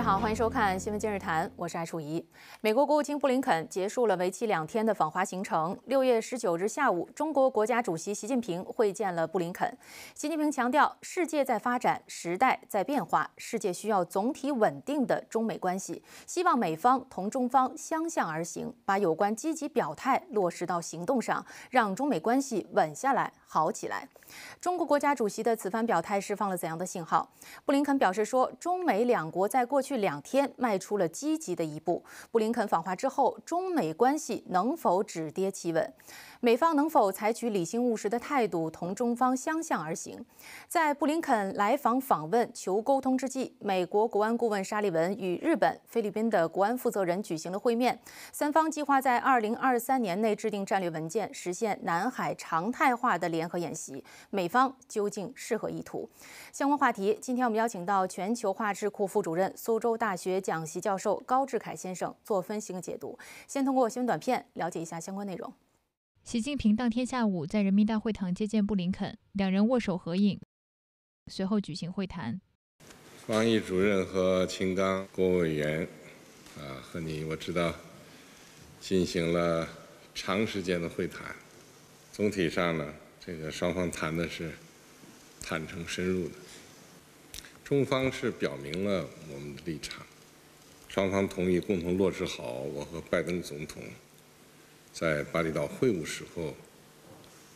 大家好，欢迎收看《新闻今日谈》，我是艾楚怡。美国国务卿布林肯结束了为期两天的访华行程。六月十九日下午，中国国家主席习近平会见了布林肯。习近平强调，世界在发展，时代在变化，世界需要总体稳定的中美关系。希望美方同中方相向而行，把有关积极表态落实到行动上，让中美关系稳下来。好起来，中国国家主席的此番表态释放了怎样的信号？布林肯表示说，中美两国在过去两天迈出了积极的一步。布林肯访华之后，中美关系能否止跌企稳？美方能否采取理性务实的态度，同中方相向而行？在布林肯来访访问、求沟通之际，美国国安顾问沙利文与日本、菲律宾的国安负责人举行了会面，三方计划在二零二三年内制定战略文件，实现南海常态化的联合演习。美方究竟是何意图？相关话题，今天我们邀请到全球化智库副主任、苏州大学讲席教授高志凯先生做分析和解读。先通过新闻短片了解一下相关内容。习近平当天下午在人民大会堂接见布林肯，两人握手合影，随后举行会谈。方毅主任和秦刚国务委员，啊，和你，我知道，进行了长时间的会谈。总体上呢，这个双方谈的是坦诚深入的。中方是表明了我们的立场，双方同意共同落实好我和拜登总统。在巴厘岛会晤时候，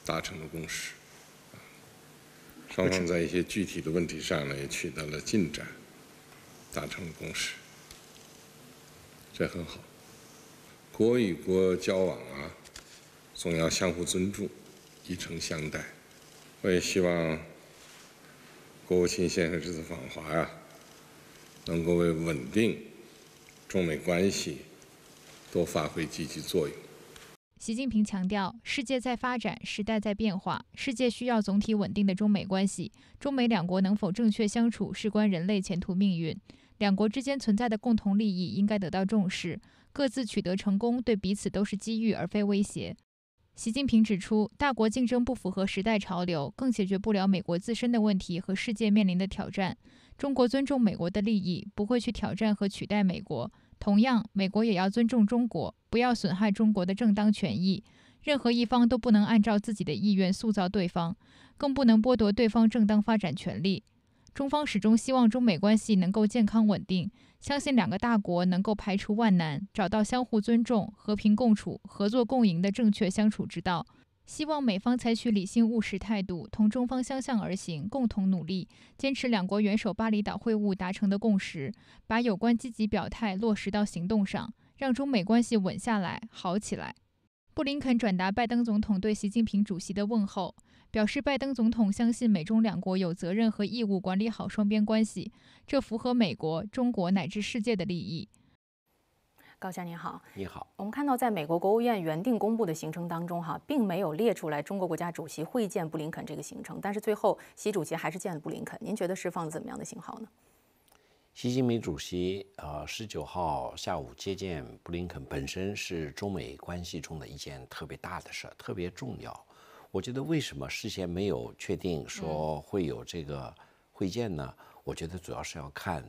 达成了共识，双方在一些具体的问题上呢，也取得了进展，达成了共识，这很好。国与国交往啊，总要相互尊重，以诚相待。我也希望国务卿先生这次访华呀，能够为稳定中美关系多发挥积极作用。习近平强调，世界在发展，时代在变化，世界需要总体稳定的中美关系。中美两国能否正确相处，事关人类前途命运。两国之间存在的共同利益应该得到重视，各自取得成功对彼此都是机遇而非威胁。习近平指出，大国竞争不符合时代潮流，更解决不了美国自身的问题和世界面临的挑战。中国尊重美国的利益，不会去挑战和取代美国。同样，美国也要尊重中国，不要损害中国的正当权益。任何一方都不能按照自己的意愿塑造对方，更不能剥夺对方正当发展权利。中方始终希望中美关系能够健康稳定，相信两个大国能够排除万难，找到相互尊重、和平共处、合作共赢的正确相处之道。希望美方采取理性务实态度，同中方相向而行，共同努力，坚持两国元首巴厘岛会晤达成的共识，把有关积极表态落实到行动上，让中美关系稳下来、好起来。布林肯转达拜登总统对习近平主席的问候，表示拜登总统相信美中两国有责任和义务管理好双边关系，这符合美国、中国乃至世界的利益。高先您好，你好。我们看到，在美国国务院原定公布的行程当中，哈，并没有列出来中国国家主席会见布林肯这个行程。但是最后，习主席还是见了布林肯。您觉得释放了怎么样的信号呢？习近平主席呃，十九号下午接见布林肯，本身是中美关系中的一件特别大的事儿，特别重要。我觉得为什么事先没有确定说会有这个会见呢？我觉得主要是要看。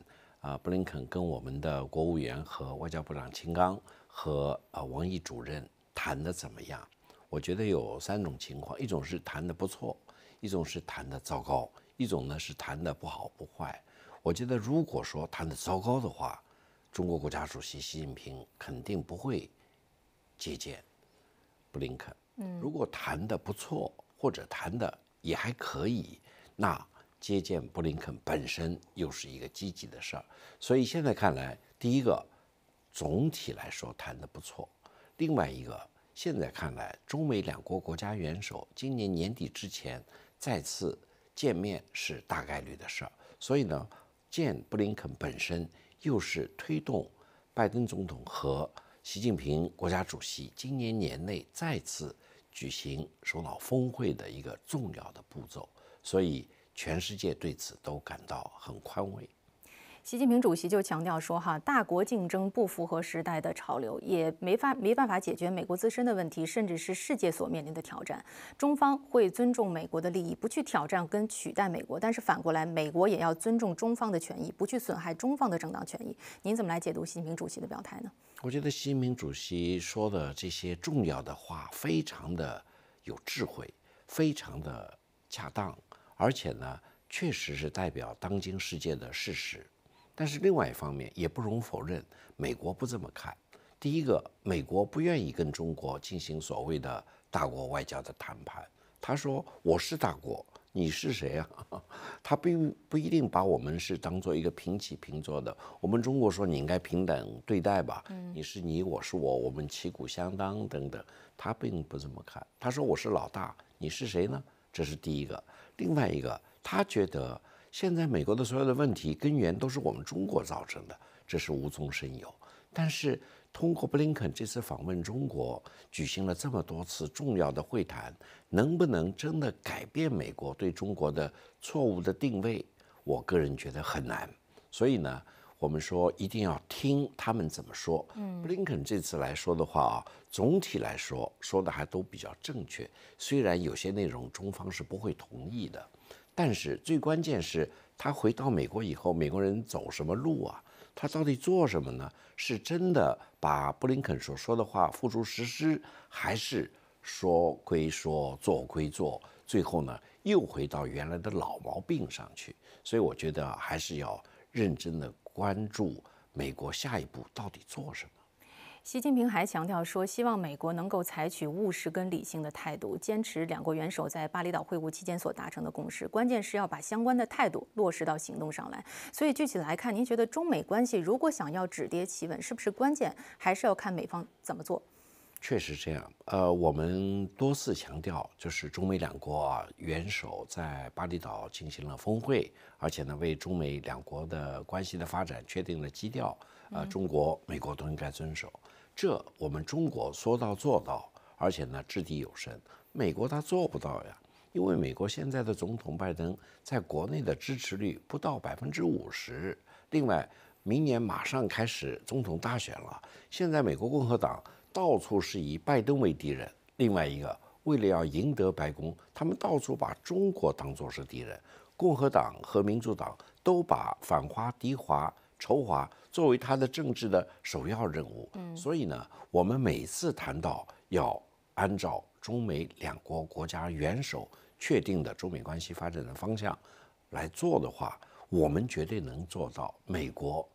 啊，布林肯跟我们的国务员和外交部长秦刚和呃王毅主任谈的怎么样？我觉得有三种情况：一种是谈的不错，一种是谈的糟糕，一种呢是谈的不好不坏。我觉得如果说谈的糟糕的话，中国国家主席习近平肯定不会接见布林肯。嗯，如果谈的不错或者谈的也还可以，那。接见布林肯本身又是一个积极的事儿，所以现在看来，第一个，总体来说谈得不错；另外一个，现在看来，中美两国国家元首今年年底之前再次见面是大概率的事儿。所以呢，见布林肯本身又是推动拜登总统和习近平国家主席今年年内再次举行首脑峰会的一个重要的步骤。所以。全世界对此都感到很宽慰。习近平主席就强调说：“哈，大国竞争不符合时代的潮流，也没法没办法解决美国自身的问题，甚至是世界所面临的挑战。中方会尊重美国的利益，不去挑战跟取代美国。但是反过来，美国也要尊重中方的权益，不去损害中方的正当权益。”您怎么来解读习近平主席的表态呢？我觉得习近平主席说的这些重要的话，非常的有智慧，非常的恰当。而且呢，确实是代表当今世界的事实。但是另外一方面，也不容否认，美国不这么看。第一个，美国不愿意跟中国进行所谓的大国外交的谈判。他说：“我是大国，你是谁啊？” 他并不一定把我们是当做一个平起平坐的。我们中国说你应该平等对待吧，你是你，我是我，我们旗鼓相当等等。他并不这么看。他说：“我是老大，你是谁呢？”这是第一个，另外一个，他觉得现在美国的所有的问题根源都是我们中国造成的，这是无中生有。但是通过布林肯这次访问中国，举行了这么多次重要的会谈，能不能真的改变美国对中国的错误的定位？我个人觉得很难。所以呢。我们说一定要听他们怎么说。嗯，布林肯这次来说的话啊，总体来说说的还都比较正确。虽然有些内容中方是不会同意的，但是最关键是他回到美国以后，美国人走什么路啊？他到底做什么呢？是真的把布林肯所说的话付诸实施，还是说归说，做归做，最后呢又回到原来的老毛病上去？所以我觉得还是要。认真的关注美国下一步到底做什么。习近平还强调说，希望美国能够采取务实跟理性的态度，坚持两国元首在巴厘岛会晤期间所达成的共识。关键是要把相关的态度落实到行动上来。所以，具体来看，您觉得中美关系如果想要止跌企稳，是不是关键还是要看美方怎么做？确实这样。呃，我们多次强调，就是中美两国元首在巴厘岛进行了峰会，而且呢，为中美两国的关系的发展确定了基调。呃，中国、美国都应该遵守。这我们中国说到做到，而且呢，掷地有声。美国他做不到呀，因为美国现在的总统拜登在国内的支持率不到百分之五十。另外，明年马上开始总统大选了，现在美国共和党。到处是以拜登为敌人，另外一个为了要赢得白宫，他们到处把中国当作是敌人。共和党和民主党都把反华、敌华、仇华作为他的政治的首要任务。嗯，所以呢，我们每次谈到要按照中美两国国家元首确定的中美关系发展的方向来做的话，我们绝对能做到。美国。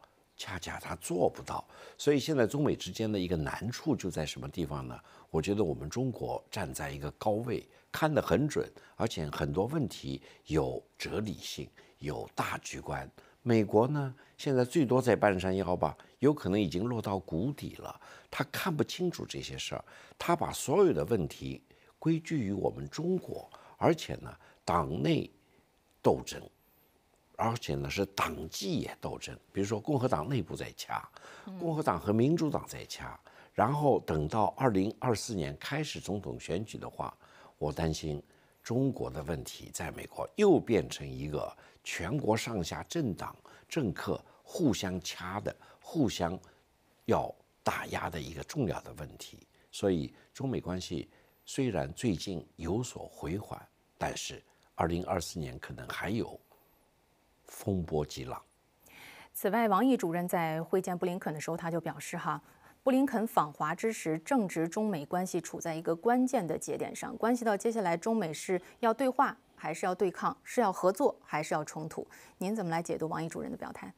恰恰他做不到，所以现在中美之间的一个难处就在什么地方呢？我觉得我们中国站在一个高位，看得很准，而且很多问题有哲理性，有大局观。美国呢，现在最多在半山腰吧，有可能已经落到谷底了。他看不清楚这些事儿，他把所有的问题归咎于我们中国，而且呢，党内斗争。而且呢，是党纪也斗争，比如说共和党内部在掐，共和党和民主党在掐。然后等到二零二四年开始总统选举的话，我担心中国的问题在美国又变成一个全国上下政党政客互相掐的、互相要打压的一个重要的问题。所以中美关系虽然最近有所回缓，但是二零二四年可能还有。风波激浪。此外，王毅主任在会见布林肯的时候，他就表示：“哈，布林肯访华之时，正值中美关系处在一个关键的节点上，关系到接下来中美是要对话还是要对抗，是要合作还是要冲突。”您怎么来解读王毅主任的表态？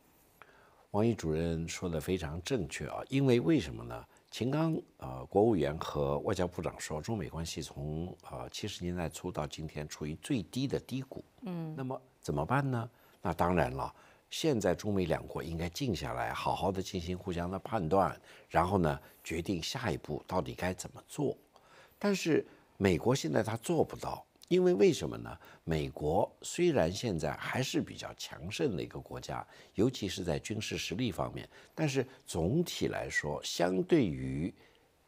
王毅主任说的非常正确啊，因为为什么呢？秦刚呃，国务院和外交部长说，中美关系从呃七十年代初到今天处于最低的低谷，嗯，那么怎么办呢？那当然了，现在中美两国应该静下来，好好的进行互相的判断，然后呢，决定下一步到底该怎么做。但是美国现在它做不到，因为为什么呢？美国虽然现在还是比较强盛的一个国家，尤其是在军事实力方面，但是总体来说，相对于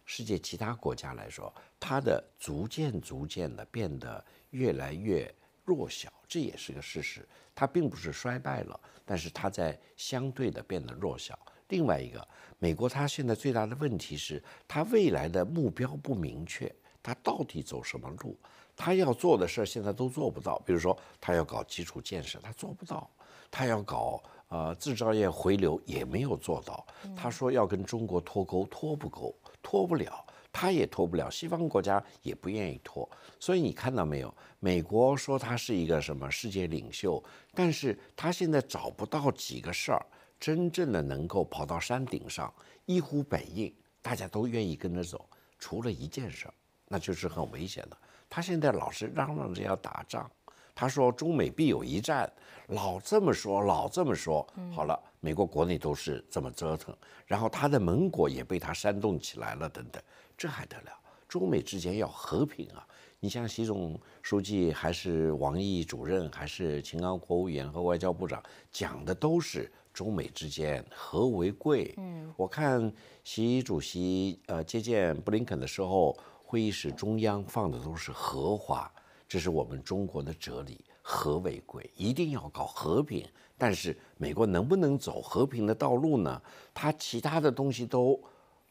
世界其他国家来说，它的逐渐逐渐的变得越来越。弱小，这也是个事实。它并不是衰败了，但是它在相对的变得弱小。另外一个，美国它现在最大的问题是，它未来的目标不明确，它到底走什么路？它要做的事儿现在都做不到。比如说，它要搞基础建设，它做不到；它要搞呃制造业回流，也没有做到。他说要跟中国脱钩，脱不钩，脱不了。他也脱不了，西方国家也不愿意脱。所以你看到没有？美国说他是一个什么世界领袖，但是他现在找不到几个事儿真正的能够跑到山顶上一呼百应，大家都愿意跟着走，除了一件事儿，那就是很危险的。他现在老是嚷嚷着要打仗，他说中美必有一战，老这么说，老这么说，好了，美国国内都是这么折腾，然后他的盟国也被他煽动起来了，等等。这还得了？中美之间要和平啊！你像习总书记，还是王毅主任，还是秦刚国务员和外交部长讲的都是中美之间和为贵。嗯，我看习主席呃接见布林肯的时候，会议室中央放的都是荷花，这是我们中国的哲理，和为贵，一定要搞和平。但是美国能不能走和平的道路呢？他其他的东西都。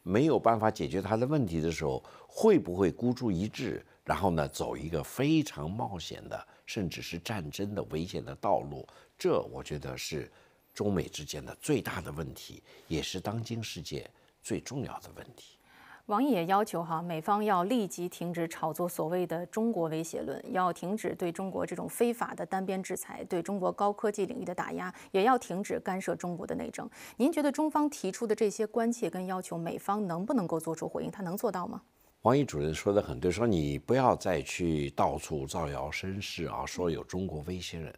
没有办法解决他的问题的时候，会不会孤注一掷，然后呢走一个非常冒险的，甚至是战争的危险的道路？这我觉得是中美之间的最大的问题，也是当今世界最重要的问题。王毅也要求哈，美方要立即停止炒作所谓的中国威胁论，要停止对中国这种非法的单边制裁，对中国高科技领域的打压，也要停止干涉中国的内政。您觉得中方提出的这些关切跟要求，美方能不能够做出回应？他能做到吗？王毅主任说的很对，说你不要再去到处造谣生事啊，说有中国威胁论。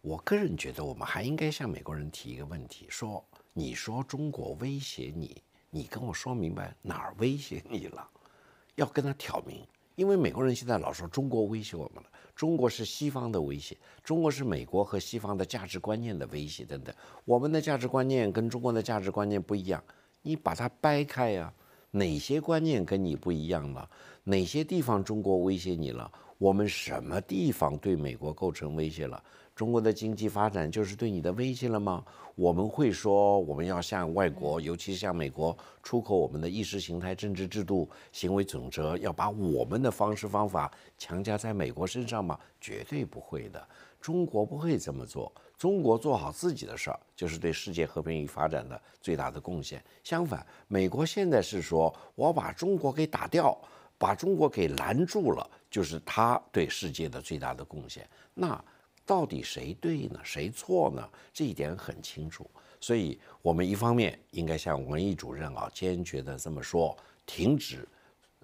我个人觉得，我们还应该向美国人提一个问题：说你说中国威胁你。你跟我说明白哪儿威胁你了，要跟他挑明。因为美国人现在老说中国威胁我们了，中国是西方的威胁，中国是美国和西方的价值观念的威胁等等。我们的价值观念跟中国的价值观念不一样，你把它掰开呀，哪些观念跟你不一样了？哪些地方中国威胁你了？我们什么地方对美国构成威胁了？中国的经济发展就是对你的威胁了吗？我们会说我们要向外国，尤其是向美国出口我们的意识形态、政治制度、行为准则，要把我们的方式方法强加在美国身上吗？绝对不会的，中国不会这么做。中国做好自己的事儿，就是对世界和平与发展的最大的贡献。相反，美国现在是说我把中国给打掉，把中国给拦住了，就是他对世界的最大的贡献。那。到底谁对呢？谁错呢？这一点很清楚。所以，我们一方面应该像文艺主任啊坚决的这么说，停止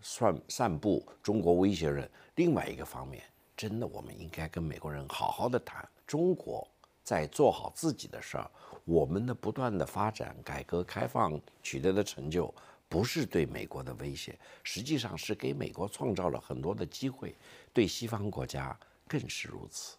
散散布中国威胁论；另外一个方面，真的我们应该跟美国人好好的谈。中国在做好自己的事儿，我们的不断的发展、改革开放取得的成就，不是对美国的威胁，实际上是给美国创造了很多的机会，对西方国家更是如此。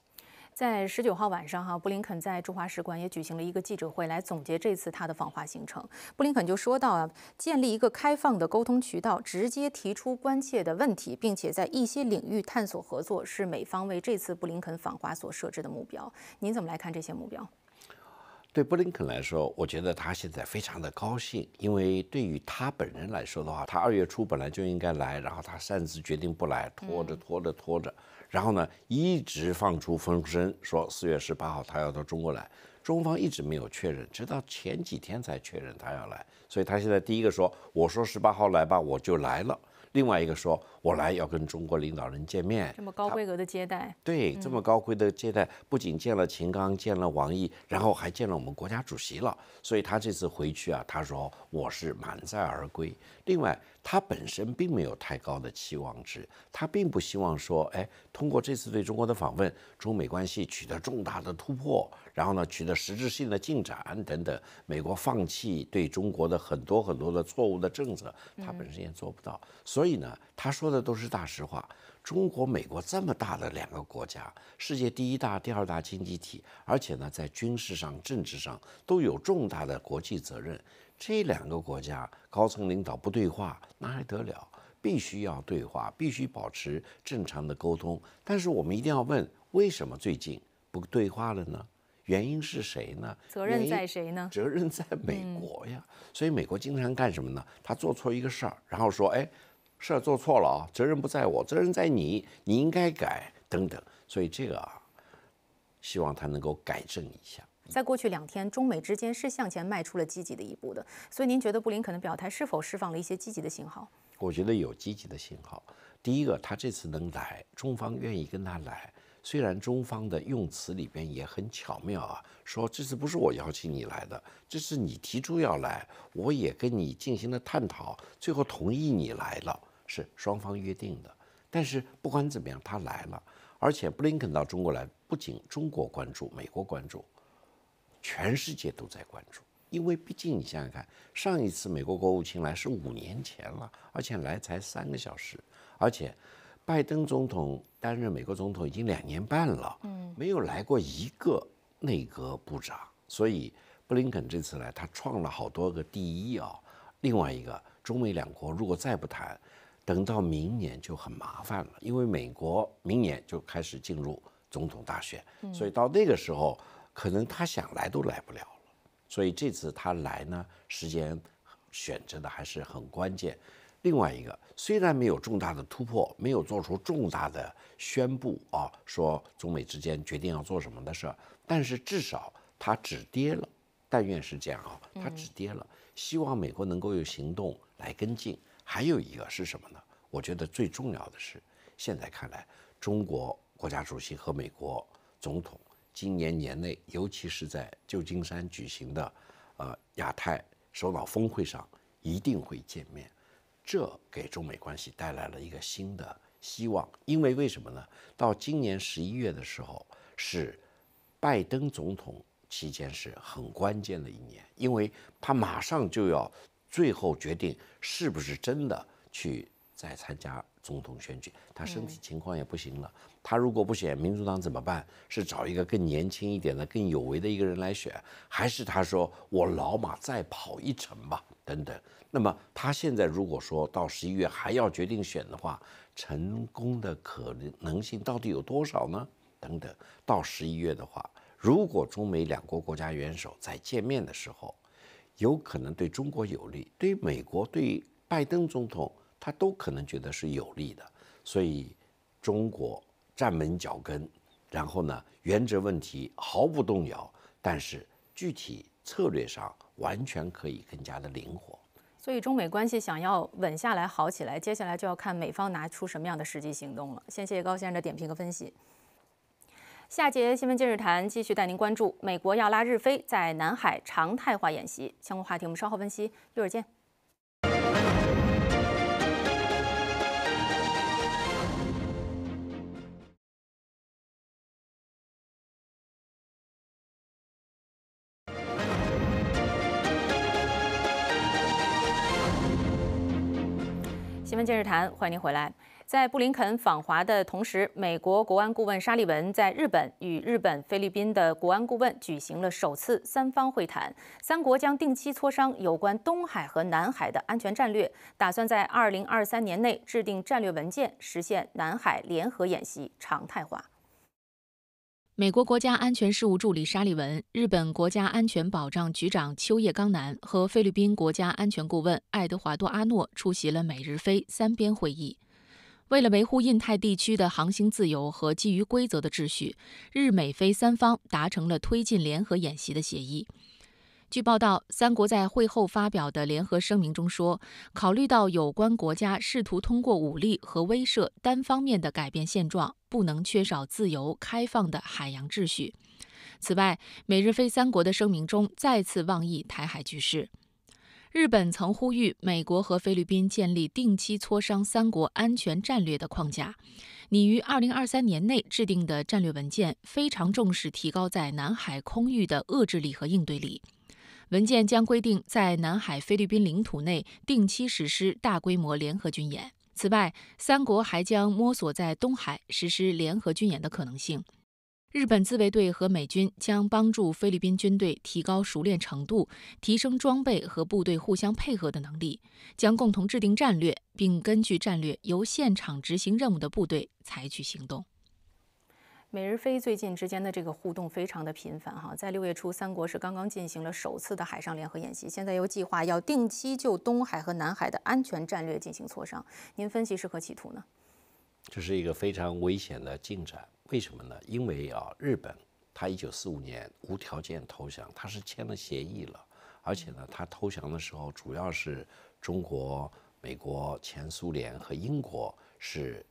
在十九号晚上，哈布林肯在驻华使馆也举行了一个记者会，来总结这次他的访华行程。布林肯就说到啊，建立一个开放的沟通渠道，直接提出关切的问题，并且在一些领域探索合作，是美方为这次布林肯访华所设置的目标。您怎么来看这些目标？对布林肯来说，我觉得他现在非常的高兴，因为对于他本人来说的话，他二月初本来就应该来，然后他擅自决定不来，拖着拖着拖着，然后呢，一直放出风声说四月十八号他要到中国来，中方一直没有确认，直到前几天才确认他要来，所以他现在第一个说，我说十八号来吧，我就来了。另外一个说，我来要跟中国领导人见面，这么高规格的接待，对，这么高规格的接待，不仅见了秦刚，见了王毅，然后还见了我们国家主席了，所以他这次回去啊，他说我是满载而归。另外。他本身并没有太高的期望值，他并不希望说，哎，通过这次对中国的访问，中美关系取得重大的突破，然后呢，取得实质性的进展等等。美国放弃对中国的很多很多的错误的政策，他本身也做不到。所以呢，他说的都是大实话。中国、美国这么大的两个国家，世界第一大、第二大经济体，而且呢，在军事上、政治上都有重大的国际责任。这两个国家高层领导不对话，那还得了？必须要对话，必须保持正常的沟通。但是我们一定要问，为什么最近不对话了呢？原因是谁呢？责任在谁呢？责任在美国呀。所以美国经常干什么呢？他做错一个事儿，然后说：“哎，事儿做错了啊，责任不在我，责任在你，你应该改等等。”所以这个啊，希望他能够改正一下。在过去两天，中美之间是向前迈出了积极的一步的。所以，您觉得布林肯的表态是否释放了一些积极的信号？我觉得有积极的信号。第一个，他这次能来，中方愿意跟他来。虽然中方的用词里边也很巧妙啊，说这次不是我邀请你来的，这是你提出要来，我也跟你进行了探讨，最后同意你来了，是双方约定的。但是不管怎么样，他来了。而且布林肯到中国来，不仅中国关注，美国关注。全世界都在关注，因为毕竟你想想看，上一次美国国务卿来是五年前了，而且来才三个小时，而且，拜登总统担任美国总统已经两年半了，嗯，没有来过一个内阁部长，所以布林肯这次来，他创了好多个第一啊。另外一个，中美两国如果再不谈，等到明年就很麻烦了，因为美国明年就开始进入总统大选，所以到那个时候。可能他想来都来不了了，所以这次他来呢，时间选择的还是很关键。另外一个，虽然没有重大的突破，没有做出重大的宣布啊，说中美之间决定要做什么的事儿，但是至少他止跌了。但愿是这样啊，他止跌了。希望美国能够有行动来跟进。还有一个是什么呢？我觉得最重要的是，现在看来，中国国家主席和美国总统。今年年内，尤其是在旧金山举行的，呃，亚太首脑峰会上，一定会见面。这给中美关系带来了一个新的希望。因为为什么呢？到今年十一月的时候，是拜登总统期间是很关键的一年，因为他马上就要最后决定是不是真的去再参加总统选举。他身体情况也不行了。他如果不选民主党怎么办？是找一个更年轻一点的、更有为的一个人来选，还是他说我老马再跑一程吧？等等。那么他现在如果说到十一月还要决定选的话，成功的可能性到底有多少呢？等等。到十一月的话，如果中美两国国家元首在见面的时候，有可能对中国有利，对美国、对拜登总统，他都可能觉得是有利的。所以，中国。站稳脚跟，然后呢，原则问题毫不动摇，但是具体策略上完全可以更加的灵活。所以，中美关系想要稳下来、好起来，接下来就要看美方拿出什么样的实际行动了。先谢谢高先生的点评和分析。下节新闻今日谈继续带您关注：美国要拉日、非在南海常态化演习相关话题，我们稍后分析。一会儿见。《今日谈》，欢迎您回来。在布林肯访华的同时，美国国安顾问沙利文在日本与日本、菲律宾的国安顾问举行了首次三方会谈。三国将定期磋商有关东海和南海的安全战略，打算在二零二三年内制定战略文件，实现南海联合演习常态化。美国国家安全事务助理沙利文、日本国家安全保障局长秋叶刚男和菲律宾国家安全顾问爱德华多·阿诺出席了美日菲三边会议。为了维护印太地区的航行自由和基于规则的秩序，日美菲三方达成了推进联合演习的协议。据报道，三国在会后发表的联合声明中说，考虑到有关国家试图通过武力和威慑单方面的改变现状，不能缺少自由开放的海洋秩序。此外，美日菲三国的声明中再次妄议台海局势。日本曾呼吁美国和菲律宾建立定期磋商三国安全战略的框架。你于二零二三年内制定的战略文件非常重视提高在南海空域的遏制力和应对力。文件将规定，在南海菲律宾领土内定期实施大规模联合军演。此外，三国还将摸索在东海实施联合军演的可能性。日本自卫队和美军将帮助菲律宾军队提高熟练程度，提升装备和部队互相配合的能力，将共同制定战略，并根据战略由现场执行任务的部队采取行动。美日菲最近之间的这个互动非常的频繁哈，在六月初三国是刚刚进行了首次的海上联合演习，现在又计划要定期就东海和南海的安全战略进行磋商，您分析是何企图呢？这是一个非常危险的进展，为什么呢？因为啊，日本他一九四五年无条件投降，他是签了协议了，而且呢，他投降的时候主要是中国、美国、前苏联和英国是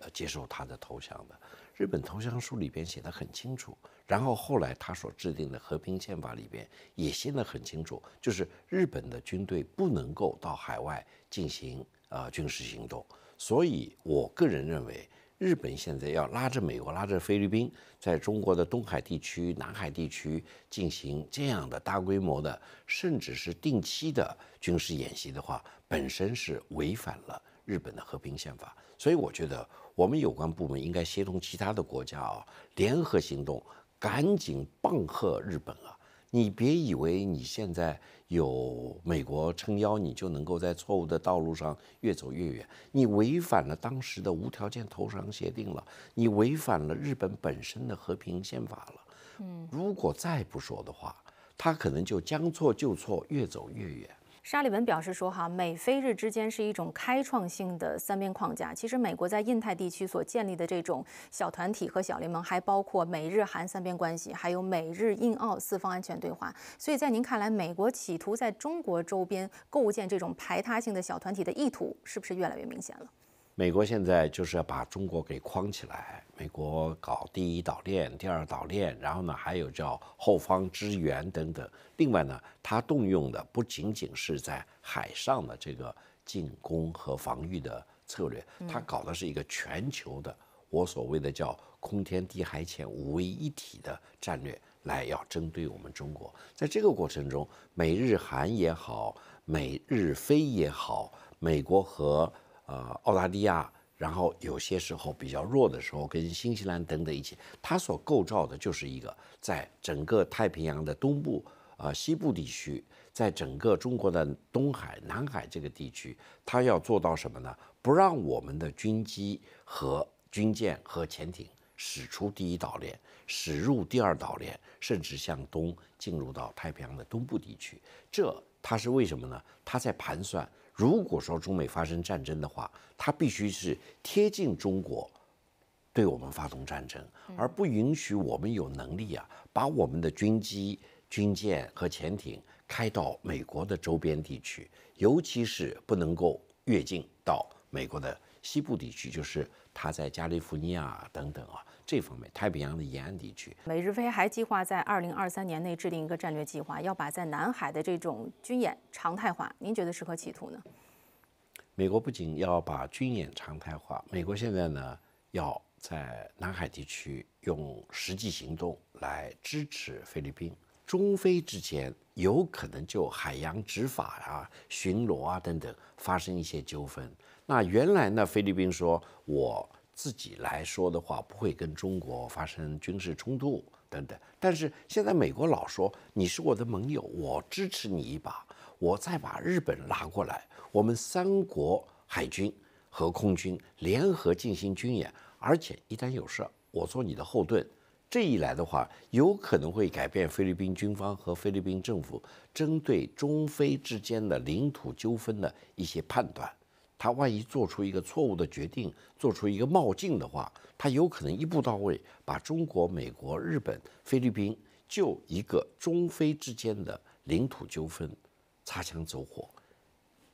呃接受他的投降的。日本投降书里边写的很清楚，然后后来他所制定的和平宪法里边也写的很清楚，就是日本的军队不能够到海外进行啊军事行动。所以我个人认为，日本现在要拉着美国、拉着菲律宾，在中国的东海地区、南海地区进行这样的大规模的，甚至是定期的军事演习的话，本身是违反了日本的和平宪法。所以我觉得。我们有关部门应该协同其他的国家啊，联合行动，赶紧棒喝日本啊！你别以为你现在有美国撑腰，你就能够在错误的道路上越走越远。你违反了当时的无条件投降协定了，你违反了日本本身的和平宪法了。嗯，如果再不说的话，他可能就将错就错，越走越远。沙利文表示说：“哈，美菲日之间是一种开创性的三边框架。其实，美国在印太地区所建立的这种小团体和小联盟，还包括美日韩三边关系，还有美日印澳四方安全对话。所以在您看来，美国企图在中国周边构建这种排他性的小团体的意图，是不是越来越明显了？”美国现在就是要把中国给框起来。美国搞第一岛链、第二岛链，然后呢，还有叫后方支援等等。另外呢，它动用的不仅仅是在海上的这个进攻和防御的策略，它搞的是一个全球的，我所谓的叫空天地海潜五位一体的战略来要针对我们中国。在这个过程中，美日韩也好，美日菲也好，美国和。呃，澳大利亚，然后有些时候比较弱的时候，跟新西兰等等一起，它所构造的就是一个，在整个太平洋的东部、呃西部地区，在整个中国的东海、南海这个地区，它要做到什么呢？不让我们的军机和军舰和潜艇驶出第一岛链，驶入第二岛链，甚至向东进入到太平洋的东部地区。这它是为什么呢？它在盘算。如果说中美发生战争的话，它必须是贴近中国，对我们发动战争，而不允许我们有能力啊，把我们的军机、军舰和潜艇开到美国的周边地区，尤其是不能够越境到美国的西部地区，就是。他在加利福尼亚等等啊，这方面太平洋的沿岸地区，美日菲还计划在二零二三年内制定一个战略计划，要把在南海的这种军演常态化。您觉得是何企图呢？美国不仅要把军演常态化，美国现在呢要在南海地区用实际行动来支持菲律宾。中非之间有可能就海洋执法啊、巡逻啊等等发生一些纠纷。那原来呢？菲律宾说我自己来说的话，不会跟中国发生军事冲突等等。但是现在美国老说你是我的盟友，我支持你一把，我再把日本拉过来，我们三国海军和空军联合进行军演，而且一旦有事，我做你的后盾。这一来的话，有可能会改变菲律宾军方和菲律宾政府针对中非之间的领土纠纷的一些判断。他万一做出一个错误的决定，做出一个冒进的话，他有可能一步到位，把中国、美国、日本、菲律宾就一个中非之间的领土纠纷，擦枪走火，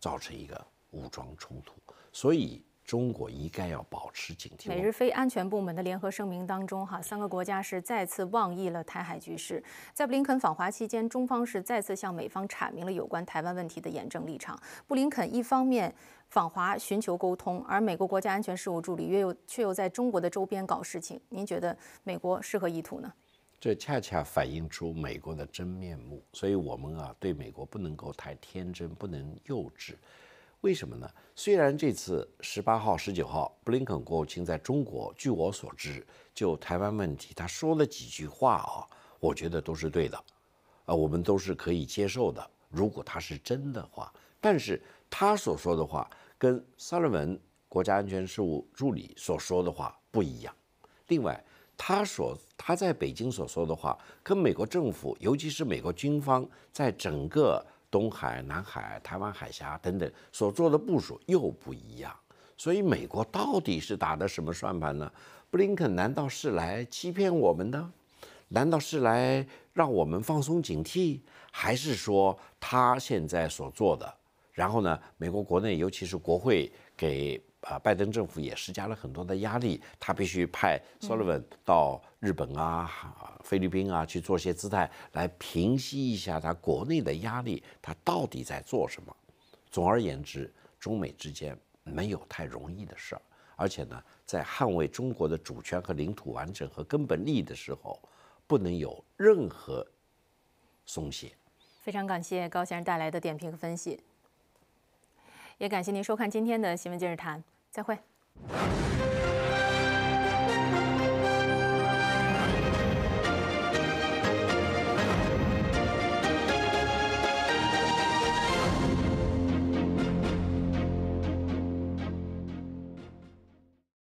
造成一个武装冲突。所以。中国一概要保持警惕。美日非安全部门的联合声明当中，哈三个国家是再次妄议了台海局势。在布林肯访华期间，中方是再次向美方阐明了有关台湾问题的严正立场。布林肯一方面访华寻求沟通，而美国国家安全事务助理又却又在中国的周边搞事情。您觉得美国是何意图呢？这恰恰反映出美国的真面目，所以我们啊对美国不能够太天真，不能幼稚。为什么呢？虽然这次十八号、十九号，布林肯国务卿在中国，据我所知，就台湾问题，他说了几句话啊，我觉得都是对的，啊，我们都是可以接受的，如果他是真的话。但是他所说的话跟萨勒文国家安全事务助理所说的话不一样。另外，他所他在北京所说的话，跟美国政府，尤其是美国军方，在整个。东海、南海、台湾海峡等等所做的部署又不一样，所以美国到底是打的什么算盘呢？布林肯难道是来欺骗我们的？难道是来让我们放松警惕？还是说他现在所做的？然后呢，美国国内，尤其是国会，给啊拜登政府也施加了很多的压力，他必须派 Sullivan 到日本啊、菲律宾啊去做些姿态，来平息一下他国内的压力。他到底在做什么？总而言之，中美之间没有太容易的事儿，而且呢，在捍卫中国的主权和领土完整和根本利益的时候，不能有任何松懈。非常感谢高先生带来的点评和分析。也感谢您收看今天的《新闻今日谈》，再会。